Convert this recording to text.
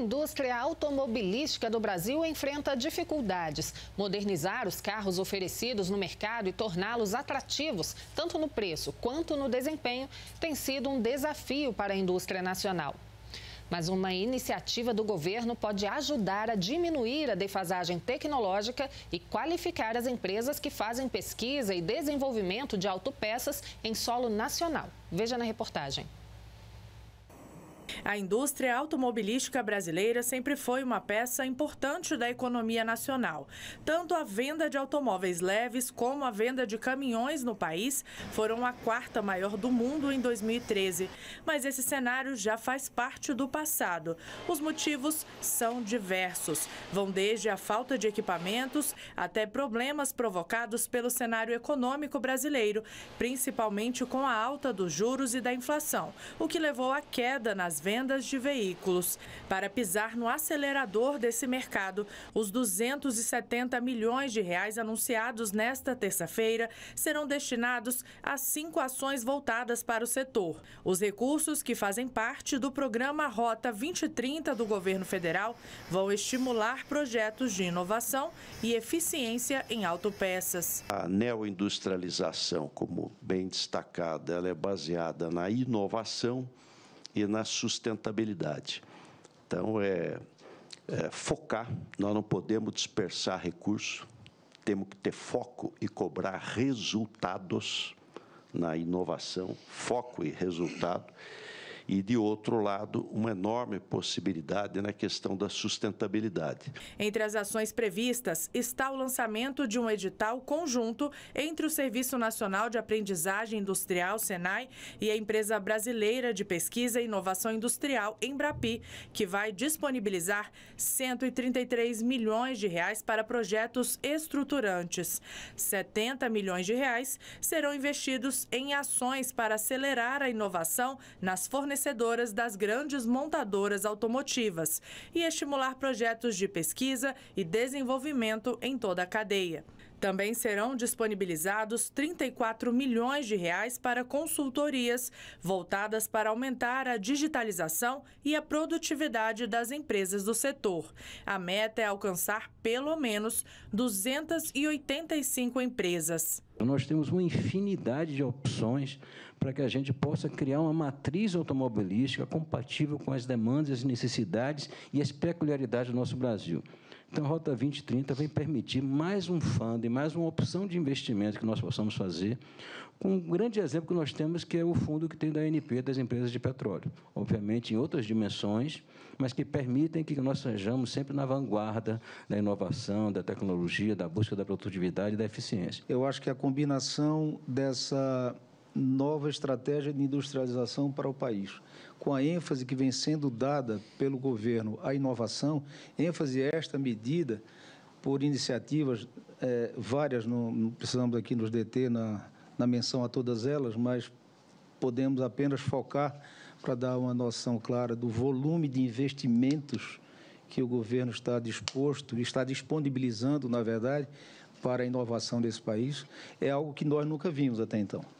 indústria automobilística do Brasil enfrenta dificuldades. Modernizar os carros oferecidos no mercado e torná-los atrativos, tanto no preço quanto no desempenho, tem sido um desafio para a indústria nacional. Mas uma iniciativa do governo pode ajudar a diminuir a defasagem tecnológica e qualificar as empresas que fazem pesquisa e desenvolvimento de autopeças em solo nacional. Veja na reportagem. A indústria automobilística brasileira sempre foi uma peça importante da economia nacional. Tanto a venda de automóveis leves como a venda de caminhões no país foram a quarta maior do mundo em 2013. Mas esse cenário já faz parte do passado. Os motivos são diversos. Vão desde a falta de equipamentos até problemas provocados pelo cenário econômico brasileiro, principalmente com a alta dos juros e da inflação, o que levou à queda nas vendas vendas de veículos. Para pisar no acelerador desse mercado, os 270 milhões de reais anunciados nesta terça-feira serão destinados a cinco ações voltadas para o setor. Os recursos que fazem parte do programa Rota 2030 do governo federal vão estimular projetos de inovação e eficiência em autopeças. A neoindustrialização, como bem destacada, ela é baseada na inovação e na sustentabilidade. Então, é, é focar, nós não podemos dispersar recursos, temos que ter foco e cobrar resultados na inovação, foco e resultado e, de outro lado, uma enorme possibilidade na questão da sustentabilidade. Entre as ações previstas está o lançamento de um edital conjunto entre o Serviço Nacional de Aprendizagem Industrial, SENAI, e a Empresa Brasileira de Pesquisa e Inovação Industrial, Embrapi, que vai disponibilizar 133 milhões de reais para projetos estruturantes. 70 milhões de reais serão investidos em ações para acelerar a inovação nas fornecedoras fornecedoras das grandes montadoras automotivas e estimular projetos de pesquisa e desenvolvimento em toda a cadeia. Também serão disponibilizados 34 milhões de reais para consultorias voltadas para aumentar a digitalização e a produtividade das empresas do setor. A meta é alcançar pelo menos 285 empresas. Nós temos uma infinidade de opções para que a gente possa criar uma matriz automobilística compatível com as demandas, as necessidades e as peculiaridades do nosso Brasil. Então, a Rota 2030 vem permitir mais um fundo, mais uma opção de investimento que nós possamos fazer, com um grande exemplo que nós temos, que é o fundo que tem da ANP, das empresas de petróleo. Obviamente, em outras dimensões, mas que permitem que nós sejamos sempre na vanguarda da inovação, da tecnologia, da busca da produtividade e da eficiência. Eu acho que a combinação dessa nova estratégia de industrialização para o país, com a ênfase que vem sendo dada pelo governo à inovação, ênfase é esta medida por iniciativas é, várias, não, não, precisamos aqui nos deter na, na menção a todas elas, mas podemos apenas focar para dar uma noção clara do volume de investimentos que o governo está disposto, está disponibilizando, na verdade, para a inovação desse país, é algo que nós nunca vimos até então.